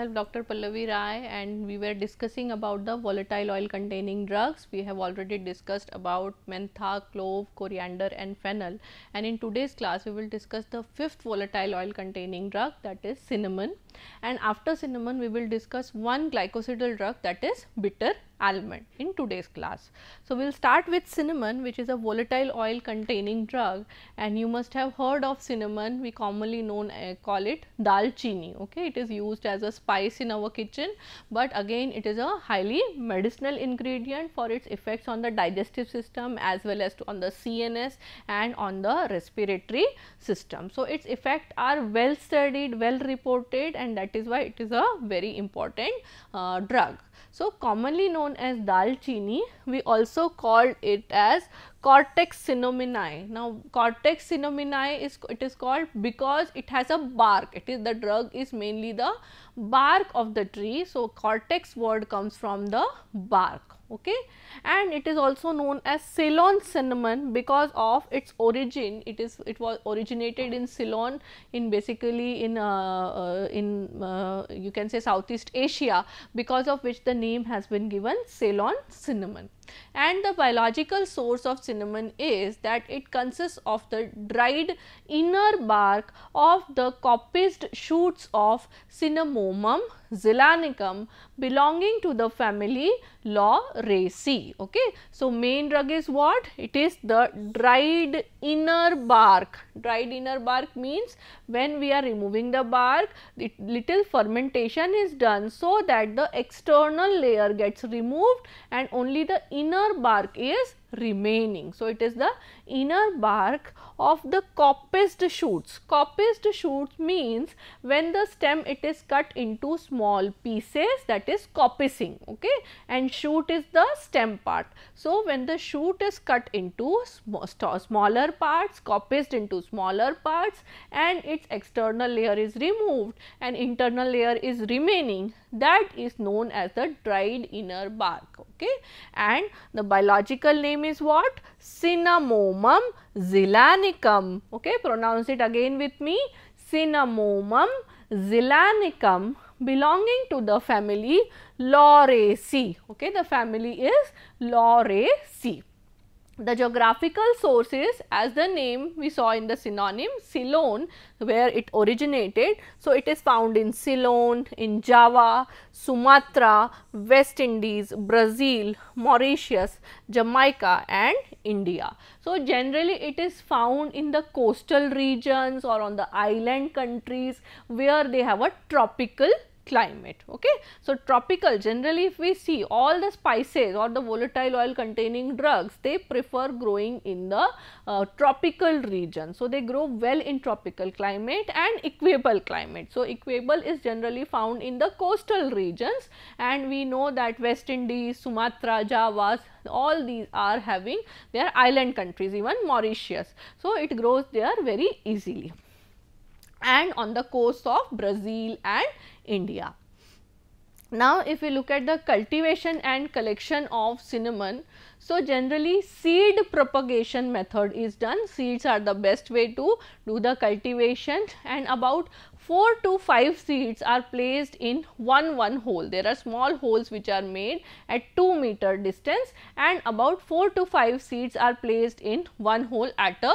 myself Dr. Pallavi Rai and we were discussing about the volatile oil containing drugs. We have already discussed about mentha, clove, coriander and fennel and in today's class we will discuss the fifth volatile oil containing drug that is cinnamon and after cinnamon we will discuss one glycosidal drug that is bitter almond in today's class. So, we will start with cinnamon which is a volatile oil containing drug and you must have heard of cinnamon we commonly known uh, call it dalchini okay it is used as a spice in our kitchen but again it is a highly medicinal ingredient for its effects on the digestive system as well as on the CNS and on the respiratory system. So, its effects are well studied well reported and that is why it is a very important uh, drug. So, commonly known as dalchini we also also called it as cortex cinnamon. Now, cortex cinnamon is it is called because it has a bark. It is the drug is mainly the bark of the tree. So, cortex word comes from the bark. Okay, and it is also known as Ceylon cinnamon because of its origin. It is it was originated in Ceylon in basically in uh, uh, in uh, you can say Southeast Asia because of which the name has been given Ceylon cinnamon and the biological source of cinnamon is that it consists of the dried inner bark of the coppiced shoots of Cinnamomum zelanicum belonging to the family Lauraceae. Okay. So, main drug is what? It is the dried inner bark. Dried inner bark means when we are removing the bark, the little fermentation is done so that the external layer gets removed and only the inner bark is remaining. So, it is the inner bark of the coppiced shoots. Coppiced shoots means when the stem it is cut into small pieces that is coppicing okay and shoot is the stem part. So, when the shoot is cut into sm smaller parts coppiced into smaller parts and its external layer is removed and internal layer is remaining that is known as the dried inner bark okay and the biological name name is what? Cinnamomum zelanicum. Okay, pronounce it again with me. Cinnamomum zelanicum belonging to the family Lauraceae. Okay, the family is Lauraceae the geographical sources as the name we saw in the synonym Ceylon where it originated. So, it is found in Ceylon, in Java, Sumatra, West Indies, Brazil, Mauritius, Jamaica and India. So, generally it is found in the coastal regions or on the island countries where they have a tropical climate. Okay? So, tropical generally if we see all the spices or the volatile oil containing drugs they prefer growing in the uh, tropical region. So, they grow well in tropical climate and equable climate. So, equable is generally found in the coastal regions and we know that West Indies, Sumatra, Java all these are having their island countries even Mauritius. So, it grows there very easily and on the coast of Brazil and India. Now, if we look at the cultivation and collection of cinnamon, so generally seed propagation method is done. Seeds are the best way to do the cultivation and about 4 to 5 seeds are placed in one one hole. There are small holes which are made at 2 meter distance and about 4 to 5 seeds are placed in one hole at a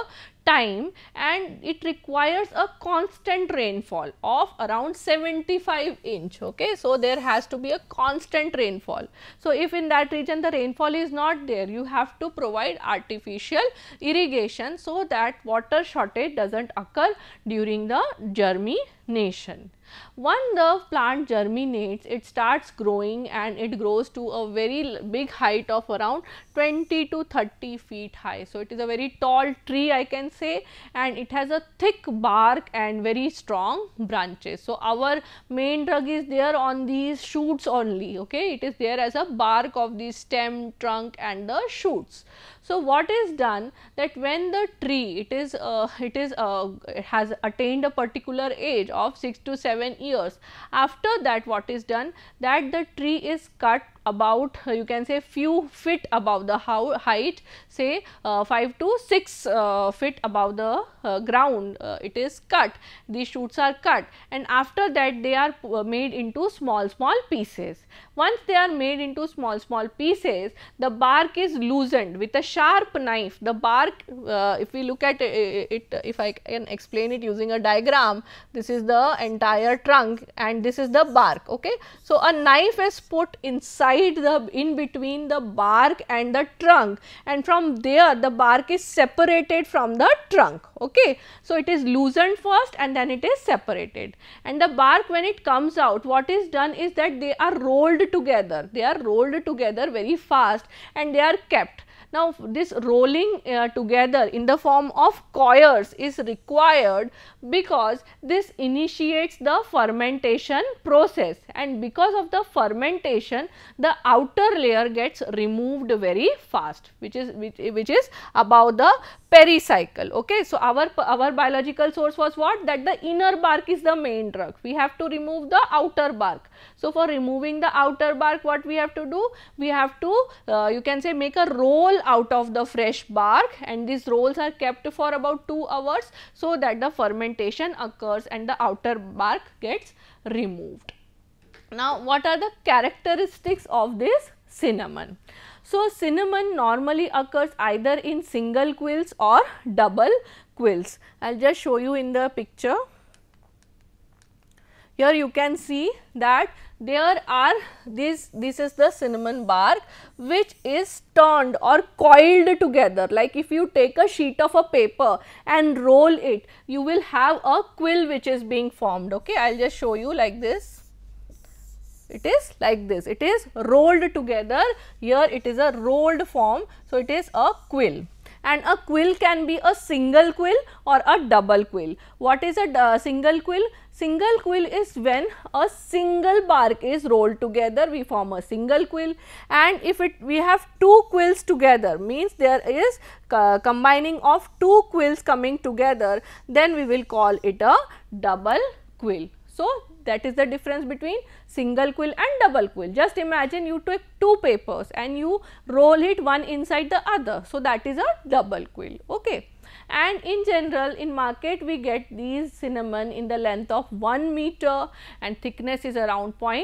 time and it requires a constant rainfall of around 75 inch okay so there has to be a constant rainfall so if in that region the rainfall is not there you have to provide artificial irrigation so that water shortage doesn't occur during the germination nation once the plant germinates, it starts growing and it grows to a very big height of around 20 to 30 feet high. So, it is a very tall tree I can say and it has a thick bark and very strong branches. So, our main drug is there on these shoots only, okay. It is there as a bark of the stem, trunk and the shoots. So, what is done that when the tree it is uh, it is uh, it has attained a particular age of 6 to 7 years. After that what is done that the tree is cut about uh, you can say few feet above the height say uh, 5 to 6 uh, feet above the ground it is cut the shoots are cut and after that they are made into small small pieces. Once they are made into small small pieces the bark is loosened with a sharp knife the bark uh, if we look at it, it, if I can explain it using a diagram this is the entire trunk and this is the bark okay. So, a knife is put inside divide the in between the bark and the trunk and from there the bark is separated from the trunk. Okay. So, it is loosened first and then it is separated and the bark when it comes out what is done is that they are rolled together, they are rolled together very fast and they are kept. Now, this rolling uh, together in the form of coils is required because this initiates the fermentation process and because of the fermentation the outer layer gets removed very fast which is which, which is about the pericycle. Okay. So, our, our biological source was what that the inner bark is the main drug we have to remove the outer bark. So, for removing the outer bark what we have to do? We have to uh, you can say make a roll out of the fresh bark and these rolls are kept for about 2 hours so that the fermentation occurs and the outer bark gets removed. Now, what are the characteristics of this cinnamon? So, cinnamon normally occurs either in single quills or double quills. I will just show you in the picture. Here you can see that there are this, this is the cinnamon bark which is turned or coiled together. Like if you take a sheet of a paper and roll it, you will have a quill which is being formed. Okay, I will just show you like this it is like this it is rolled together here it is a rolled form so it is a quill and a quill can be a single quill or a double quill what is a uh, single quill Single quill is when a single bark is rolled together we form a single quill and if it we have two quills together means there is combining of two quills coming together then we will call it a double quill. So, that is the difference between single quill and double quill. Just imagine you take two papers and you roll it one inside the other. So, that is a double quill. Okay and in general in market we get these cinnamon in the length of 1 meter and thickness is around 0.5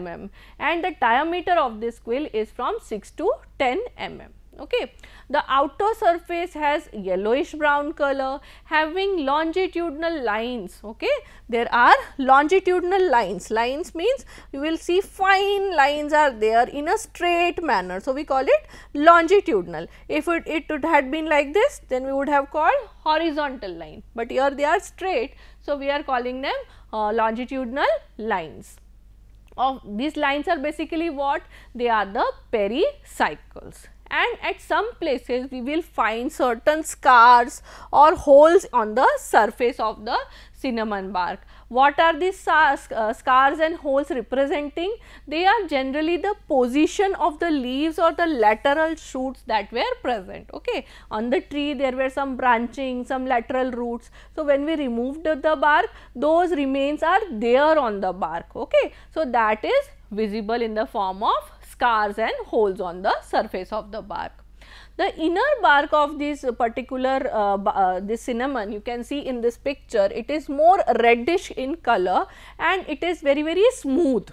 mm and the diameter of this quill is from 6 to 10 mm. Okay. The outer surface has yellowish brown color having longitudinal lines. Okay, There are longitudinal lines. Lines means you will see fine lines are there in a straight manner. So, we call it longitudinal. If it, it had been like this then we would have called horizontal line, but here they are straight. So, we are calling them uh, longitudinal lines. Of these lines are basically what? They are the pericycles and at some places we will find certain scars or holes on the surface of the cinnamon bark. What are these uh, scars and holes representing? They are generally the position of the leaves or the lateral shoots that were present. Okay, On the tree there were some branching, some lateral roots. So, when we removed the bark, those remains are there on the bark. Okay, So, that is visible in the form of scars and holes on the surface of the bark. The inner bark of this particular uh, uh, this cinnamon you can see in this picture it is more reddish in color and it is very very smooth.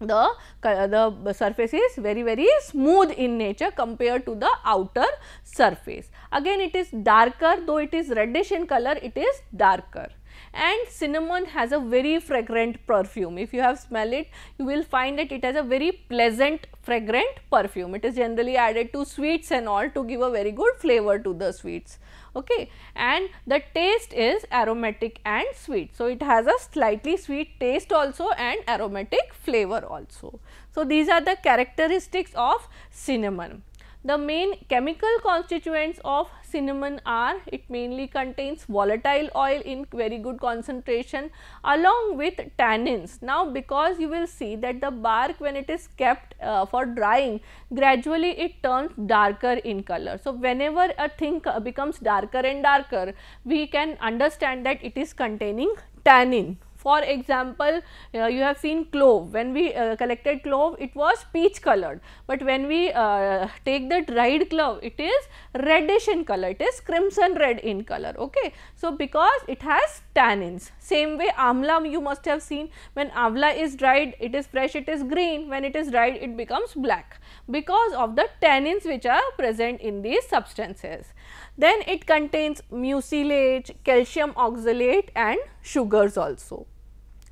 The, the surface is very very smooth in nature compared to the outer surface. Again it is darker though it is reddish in color it is darker and cinnamon has a very fragrant perfume. If you have smelled it, you will find that it has a very pleasant fragrant perfume. It is generally added to sweets and all to give a very good flavor to the sweets. Okay. And the taste is aromatic and sweet. So, it has a slightly sweet taste also and aromatic flavor also. So, these are the characteristics of cinnamon. The main chemical constituents of cinnamon are it mainly contains volatile oil in very good concentration along with tannins. Now, because you will see that the bark when it is kept uh, for drying gradually it turns darker in color. So, whenever a thing becomes darker and darker we can understand that it is containing tannin for example, uh, you have seen clove, when we uh, collected clove it was peach colored, but when we uh, take the dried clove it is reddish in color, it is crimson red in color. Okay. So, because it has tannins, same way amla you must have seen when amla is dried it is fresh it is green, when it is dried it becomes black because of the tannins which are present in these substances. Then it contains mucilage, calcium oxalate and sugars also.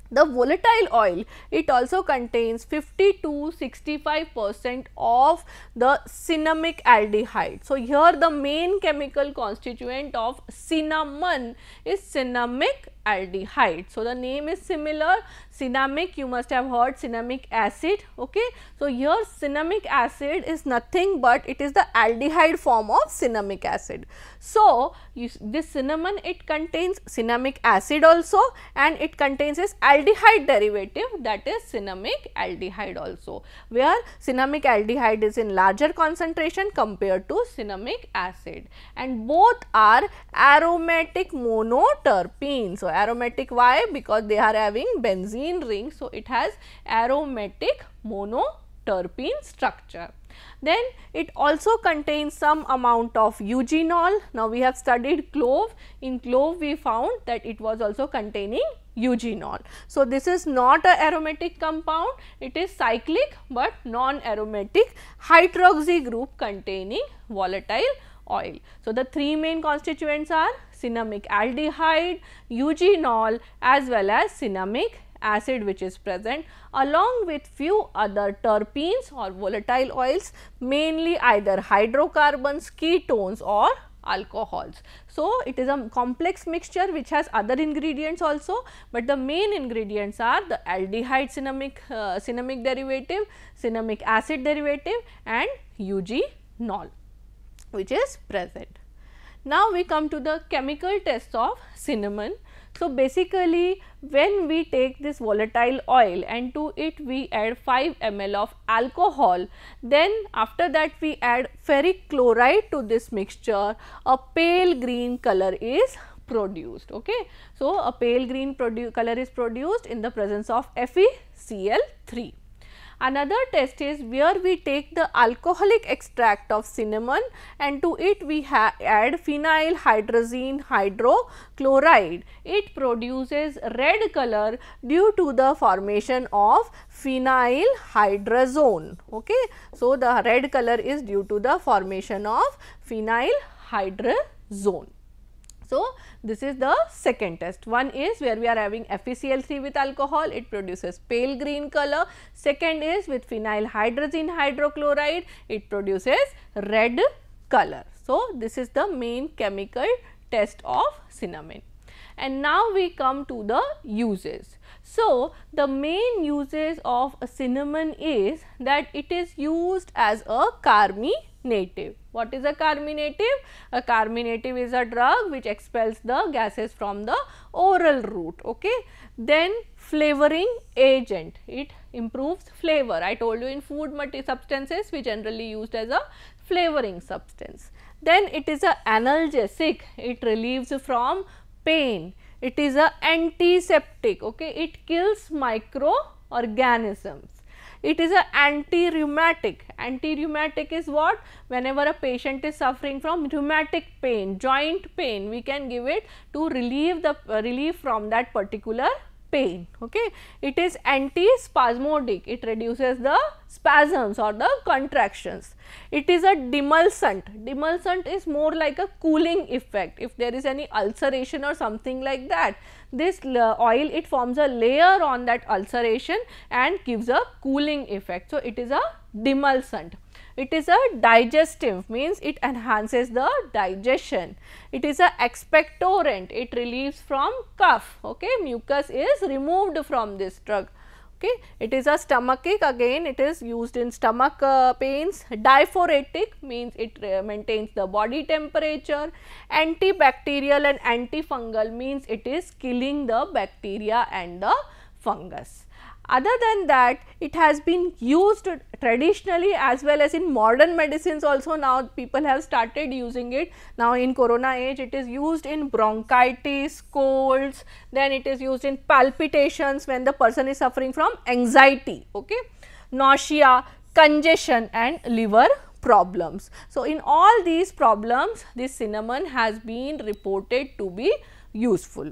The volatile oil, it also contains 50 to 65 percent of the cinnamic aldehyde. So, here the main chemical constituent of cinnamon is cinnamic aldehyde. So, the name is similar cinnamic you must have heard cinnamic acid okay so here cinnamic acid is nothing but it is the aldehyde form of cinnamic acid so you, this cinnamon it contains cinnamic acid also and it contains its aldehyde derivative that is cinnamic aldehyde also where cinnamic aldehyde is in larger concentration compared to cinnamic acid and both are aromatic monoterpenes so aromatic why because they are having benzene terpene ring. So, it has aromatic monoterpene structure. Then it also contains some amount of eugenol. Now, we have studied clove. In clove, we found that it was also containing eugenol. So, this is not a aromatic compound. It is cyclic, but non-aromatic hydroxy group containing volatile oil. So, the three main constituents are cinnamic aldehyde, eugenol as well as cinnamic acid which is present along with few other terpenes or volatile oils mainly either hydrocarbons, ketones or alcohols. So, it is a complex mixture which has other ingredients also, but the main ingredients are the aldehyde cinnamic, uh, cinnamic derivative, cinnamic acid derivative and eugenol which is present. Now, we come to the chemical test of cinnamon so, basically when we take this volatile oil and to it we add 5 ml of alcohol, then after that we add ferric chloride to this mixture, a pale green color is produced. Okay. So, a pale green color is produced in the presence of FeCl3. Another test is where we take the alcoholic extract of cinnamon and to it we add phenyl hydrazine hydrochloride. It produces red color due to the formation of phenyl hydrazone. Okay. So, the red color is due to the formation of phenyl hydrazone. So, this is the second test. One is where we are having FeCl3 with alcohol, it produces pale green color. Second is with phenyl hydrazine hydrochloride, it produces red color. So, this is the main chemical test of cinnamon. And now we come to the uses. So, the main uses of cinnamon is that it is used as a carminative. What is a carminative? A carminative is a drug which expels the gases from the oral route. Okay. Then flavoring agent, it improves flavor. I told you in food substances we generally used as a flavoring substance. Then it is a analgesic, it relieves from pain. It is a antiseptic, okay. it kills microorganisms it is a anti-rheumatic. Anti-rheumatic is what? Whenever a patient is suffering from rheumatic pain, joint pain, we can give it to relieve the uh, relief from that particular pain. Okay. It is anti-spasmodic, it reduces the spasms or the contractions. It is a demulcent. Demulcent is more like a cooling effect. If there is any ulceration or something like that, this oil it forms a layer on that ulceration and gives a cooling effect. So, it is a demulcent. It is a digestive means it enhances the digestion. It is a expectorant, it relieves from cough, okay. Mucus is removed from this drug. Okay. It is a stomachic again it is used in stomach uh, pains, diaphoretic means it uh, maintains the body temperature, antibacterial and antifungal means it is killing the bacteria and the fungus. Other than that, it has been used traditionally as well as in modern medicines also now people have started using it. Now in corona age, it is used in bronchitis, colds, then it is used in palpitations when the person is suffering from anxiety, okay, nausea, congestion and liver problems. So, in all these problems, this cinnamon has been reported to be useful.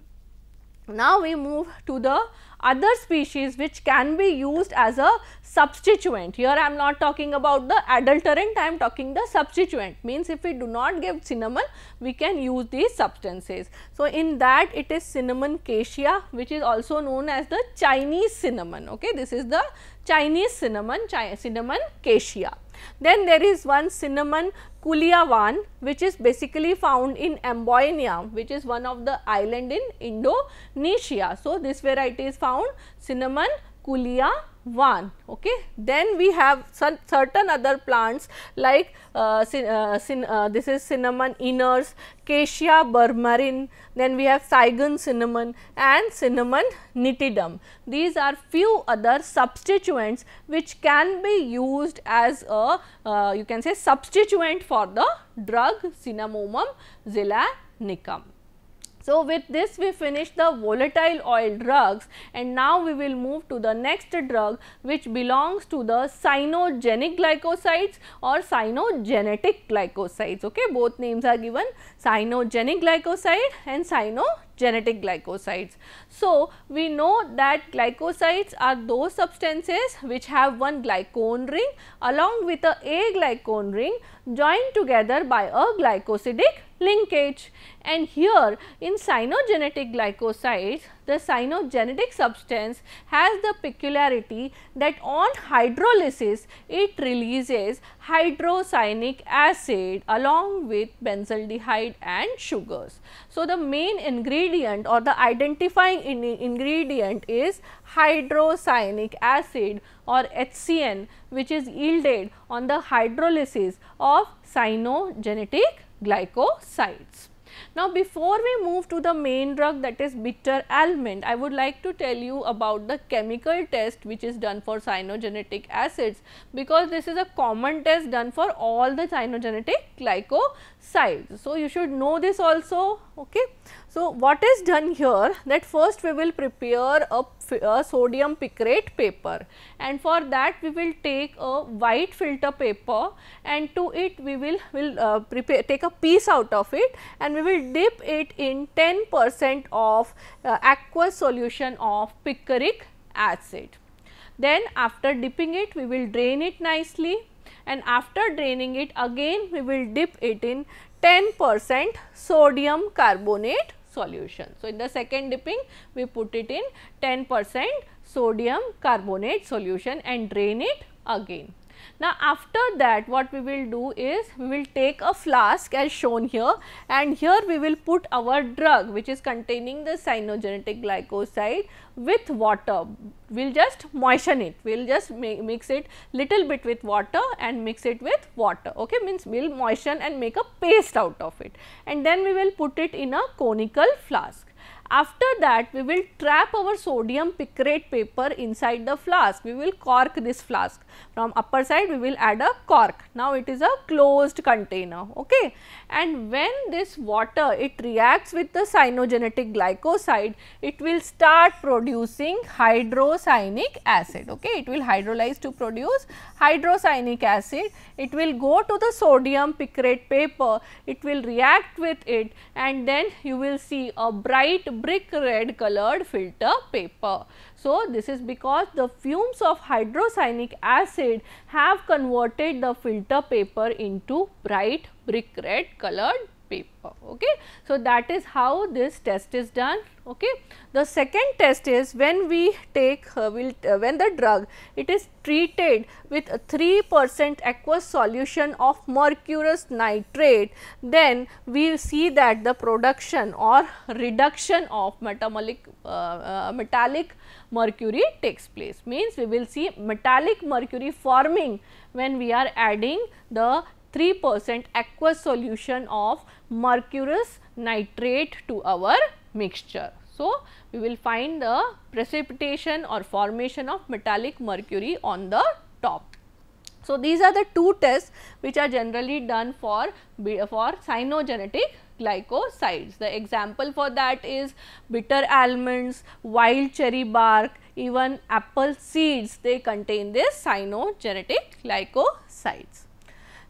Now we move to the other species which can be used as a substituent. Here I am not talking about the adulterant, I am talking the substituent means if we do not give cinnamon, we can use these substances. So, in that it is cinnamon cassia which is also known as the Chinese cinnamon. Okay, This is the Chinese cinnamon, cinnamon cassia. Then there is one cinnamon Kuliawan which is basically found in Amboynia which is one of the island in Indonesia. So, this variety is found cinnamon Culia 1 okay then we have certain other plants like uh, sin, uh, sin, uh, this is cinnamon inners cassia bermarin. then we have saigon cinnamon and cinnamon nitidum these are few other substituents which can be used as a uh, you can say substituent for the drug cinnamomum zelanicum so, with this we finish the volatile oil drugs and now we will move to the next drug which belongs to the cyanogenic glycosides or cyanogenetic glycosides. Okay, Both names are given cyanogenic glycoside and cyanogenetic glycosides. So, we know that glycosides are those substances which have one glycone ring along with a A glycone ring joined together by a glycosidic linkage. And here in cyanogenetic glycosides, the cyanogenetic substance has the peculiarity that on hydrolysis, it releases hydrocyanic acid along with benzaldehyde and sugars. So, the main ingredient or the identifying in ingredient is hydrocyanic acid or HCN which is yielded on the hydrolysis of cyanogenetic glycosides. Now, before we move to the main drug that is bitter almond, I would like to tell you about the chemical test which is done for cyanogenetic acids because this is a common test done for all the cyanogenetic glycosides. So, you should know this also. Okay. So, what is done here that first we will prepare a, a, sodium picrate paper and for that we will take a white filter paper and to it we will, will uh, prepare take a piece out of it and we will dip it in 10 percent of uh, aqueous solution of picric acid. Then after dipping it we will drain it nicely and after draining it again we will dip it in 10 percent sodium carbonate solution. So, in the second dipping we put it in 10 percent sodium carbonate solution and drain it again. Now, after that what we will do is we will take a flask as shown here and here we will put our drug which is containing the cyanogenetic glycoside with water. We will just moisten it, we will just mix it little bit with water and mix it with water okay means we will moisten and make a paste out of it and then we will put it in a conical flask. After that we will trap our sodium picrate paper inside the flask, we will cork this flask. From upper side we will add a cork, now it is a closed container okay. And when this water it reacts with the cyanogenetic glycoside, it will start producing hydrocyanic acid okay, it will hydrolyze to produce hydrocyanic acid, it will go to the sodium picrate paper, it will react with it and then you will see a bright brick red colored filter paper. So, this is because the fumes of hydrocyanic acid have converted the filter paper into bright brick red colored paper. Okay. So, that is how this test is done. Okay. The second test is when we take uh, will uh, when the drug it is treated with 3 percent aqueous solution of mercurous nitrate then we see that the production or reduction of metallic, uh, uh, metallic mercury takes place means we will see metallic mercury forming when we are adding the 3 percent aqueous solution of mercurous nitrate to our mixture. So, we will find the precipitation or formation of metallic mercury on the top. So, these are the two tests which are generally done for, for cyanogenetic glycosides. The example for that is bitter almonds, wild cherry bark, even apple seeds they contain this cyanogenetic glycosides.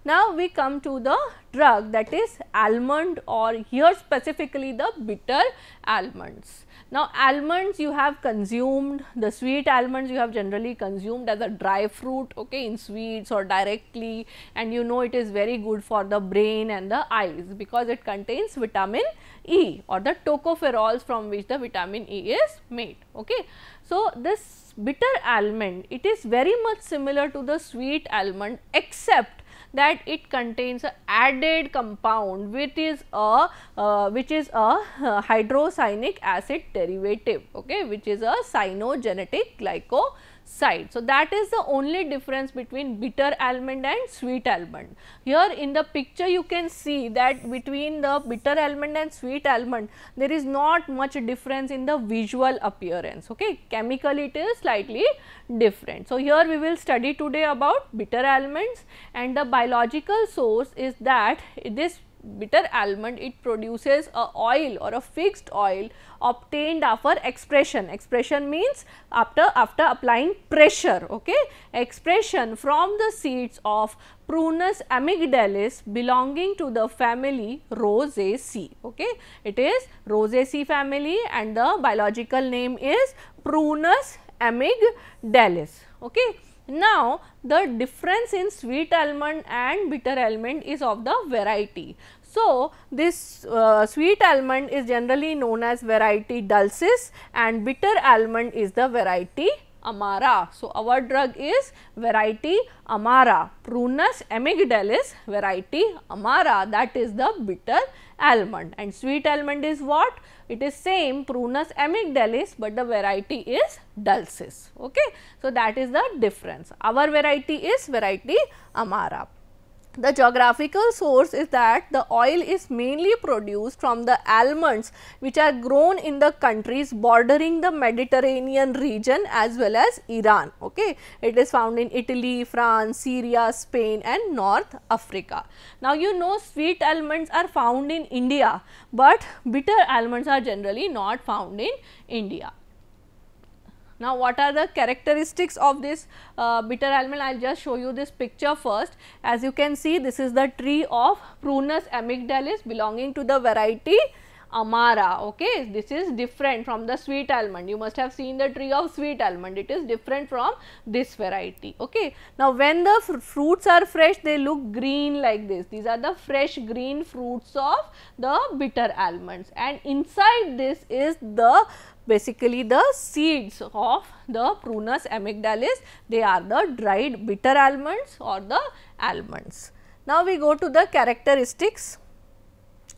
Now, we come to the drug that is almond or here specifically the bitter almonds. Now, almonds you have consumed, the sweet almonds you have generally consumed as a dry fruit okay, in sweets or directly and you know it is very good for the brain and the eyes because it contains vitamin E or the tocopherols from which the vitamin E is made. Okay. So, this bitter almond it is very much similar to the sweet almond except that it contains a added compound which is a uh, which is a uh, hydrocyanic acid derivative okay which is a cyanogenetic glyco side. So, that is the only difference between bitter almond and sweet almond. Here in the picture you can see that between the bitter almond and sweet almond there is not much difference in the visual appearance. Okay, Chemically it is slightly different. So, here we will study today about bitter almonds and the biological source is that this bitter almond it produces a oil or a fixed oil obtained after expression expression means after after applying pressure okay expression from the seeds of prunus amygdalis belonging to the family rosaceae okay it is rosaceae family and the biological name is prunus amygdalis okay now, the difference in sweet almond and bitter almond is of the variety. So, this uh, sweet almond is generally known as variety dulcis and bitter almond is the variety amara. So, our drug is variety amara, prunus amygdalis variety amara that is the bitter almond and sweet almond is what? It is same prunus amygdalis, but the variety is dulcis. Okay? So, that is the difference. Our variety is variety amara the geographical source is that the oil is mainly produced from the almonds which are grown in the countries bordering the Mediterranean region as well as Iran. Okay. It is found in Italy, France, Syria, Spain and North Africa. Now, you know sweet almonds are found in India, but bitter almonds are generally not found in India. Now, what are the characteristics of this uh, bitter almond? I will just show you this picture first. As you can see, this is the tree of Prunus amygdalis belonging to the variety Amara. Okay, this is different from the sweet almond. You must have seen the tree of sweet almond. It is different from this variety. Okay, now when the fr fruits are fresh, they look green like this. These are the fresh green fruits of the bitter almonds, and inside this is the basically the seeds of the prunus amygdalis. They are the dried bitter almonds or the almonds. Now, we go to the characteristics.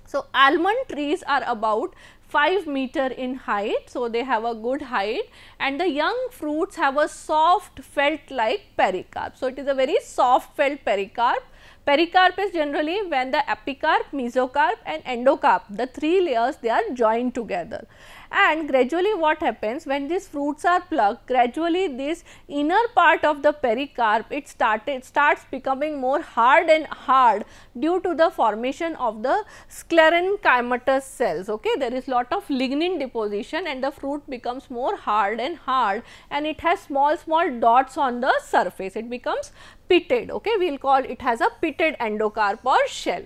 So, almond trees are about 5 meter in height. So, they have a good height and the young fruits have a soft felt like pericarp. So, it is a very soft felt pericarp. Pericarp is generally when the epicarp, mesocarp and endocarp, the three layers they are joined together and gradually what happens when these fruits are plucked gradually this inner part of the pericarp it started starts becoming more hard and hard due to the formation of the sclerenchymatous cells okay there is lot of lignin deposition and the fruit becomes more hard and hard and it has small small dots on the surface it becomes pitted okay we will call it has a pitted endocarp or shell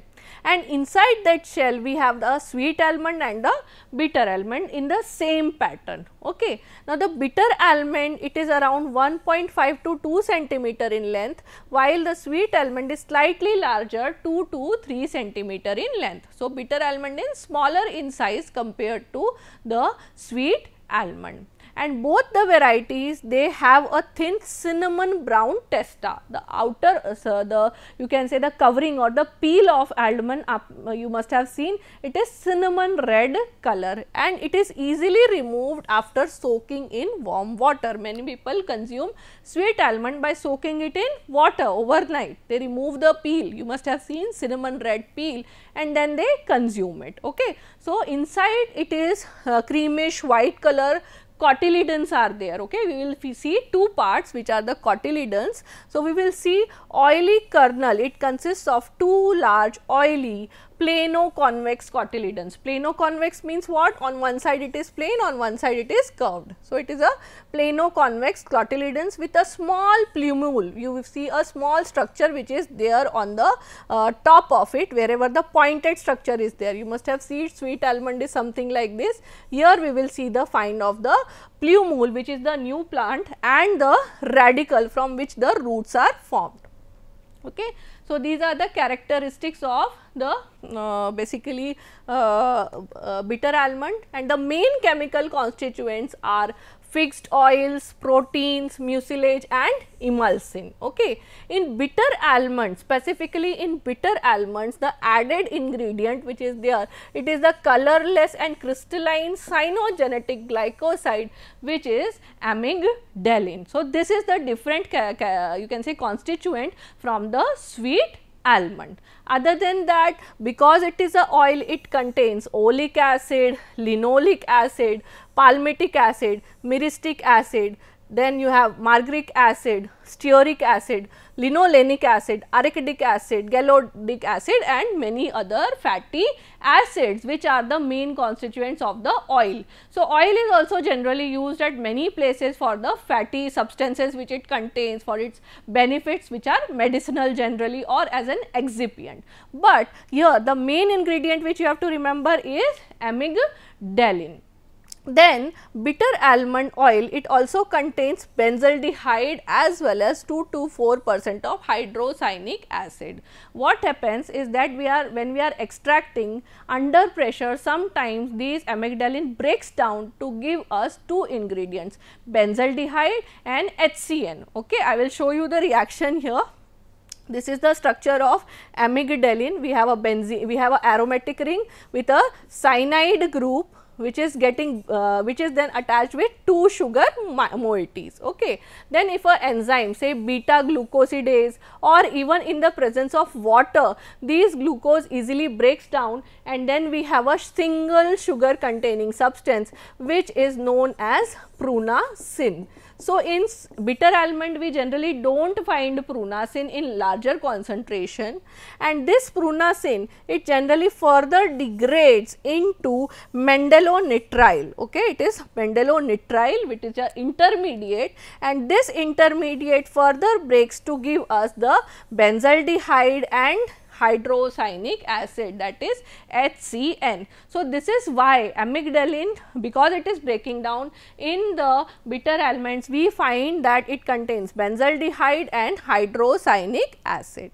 and inside that shell we have the sweet almond and the bitter almond in the same pattern. Okay. Now, the bitter almond it is around 1.5 to 2 centimeter in length while the sweet almond is slightly larger 2 to 3 centimeter in length. So, bitter almond is smaller in size compared to the sweet almond and both the varieties they have a thin cinnamon brown testa the outer uh, the you can say the covering or the peel of almond uh, you must have seen it is cinnamon red color and it is easily removed after soaking in warm water many people consume sweet almond by soaking it in water overnight they remove the peel you must have seen cinnamon red peel and then they consume it okay so inside it is uh, creamish white color cotyledons are there. Okay, we will see two parts which are the cotyledons. So, we will see oily kernel, it consists of two large oily plano-convex cotyledons. Plano-convex means what? On one side it is plane, on one side it is curved. So, it is a plano-convex cotyledons with a small plumule. You will see a small structure which is there on the uh, top of it wherever the pointed structure is there. You must have seen sweet almond is something like this. Here we will see the find of the plumule which is the new plant and the radical from which the roots are formed. Okay. So, these are the characteristics of the uh, basically uh, uh, bitter almond and the main chemical constituents are fixed oils, proteins, mucilage and emulsin. Okay. In bitter almonds, specifically in bitter almonds, the added ingredient which is there, it is the colorless and crystalline cyanogenetic glycoside which is amygdalin. So, this is the different you can say constituent from the sweet almond. Other than that because it is a oil it contains oleic acid, linoleic acid, palmitic acid, myristic acid then you have margaric acid, stearic acid, linolenic acid, arachidic acid, gallic acid and many other fatty acids which are the main constituents of the oil. So, oil is also generally used at many places for the fatty substances which it contains for its benefits which are medicinal generally or as an excipient. But here the main ingredient which you have to remember is amygdalin. Then bitter almond oil, it also contains benzaldehyde as well as 2 to 4 percent of hydrocyanic acid. What happens is that we are when we are extracting under pressure sometimes these amygdalin breaks down to give us two ingredients benzaldehyde and HCN. Okay? I will show you the reaction here this is the structure of amygdalin we have a benzene we have a aromatic ring with a cyanide group which is getting uh, which is then attached with two sugar moieties okay then if a enzyme say beta glucosidase or even in the presence of water these glucose easily breaks down and then we have a single sugar containing substance which is known as prunasin so, in bitter almond we generally do not find prunasin in larger concentration and this prunasin it generally further degrades into mendelonitrile. Okay, it is mendelonitrile which is an intermediate and this intermediate further breaks to give us the benzaldehyde and hydrocyanic acid that is HCN. So, this is why amygdalin because it is breaking down in the bitter elements we find that it contains benzaldehyde and hydrocyanic acid.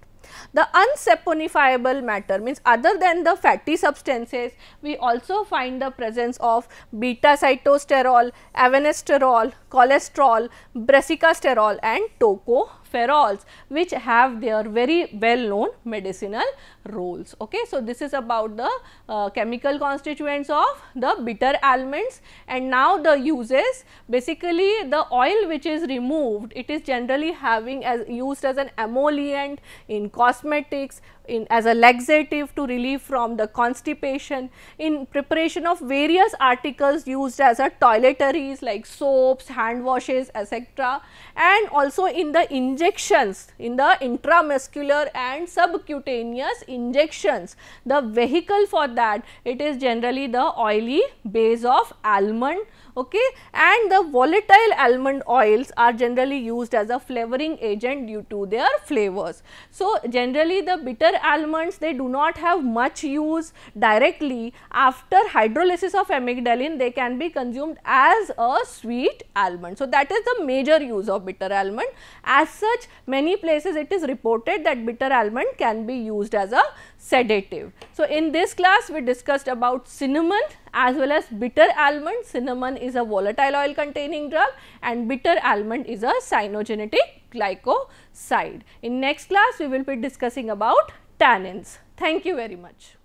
The unsaponifiable matter means other than the fatty substances, we also find the presence of beta cytosterol, avenesterol, cholesterol, brasicasterol and tocopherol ferols which have their very well known medicinal roles. Okay. So, this is about the uh, chemical constituents of the bitter almonds and now the uses basically the oil which is removed it is generally having as used as an emollient in cosmetics in, as a laxative to relieve from the constipation, in preparation of various articles used as a toiletries like soaps, hand washes etc. and also in the injections, in the intramuscular and subcutaneous injections. The vehicle for that it is generally the oily base of almond okay and the volatile almond oils are generally used as a flavoring agent due to their flavors. So, generally the bitter almonds they do not have much use directly. After hydrolysis of amygdalin they can be consumed as a sweet almond. So, that is the major use of bitter almond. As such many places it is reported that bitter almond can be used as a sedative. So, in this class we discussed about cinnamon as well as bitter almond. Cinnamon is a volatile oil containing drug and bitter almond is a cyanogenic glycoside. In next class we will be discussing about tannins. Thank you very much.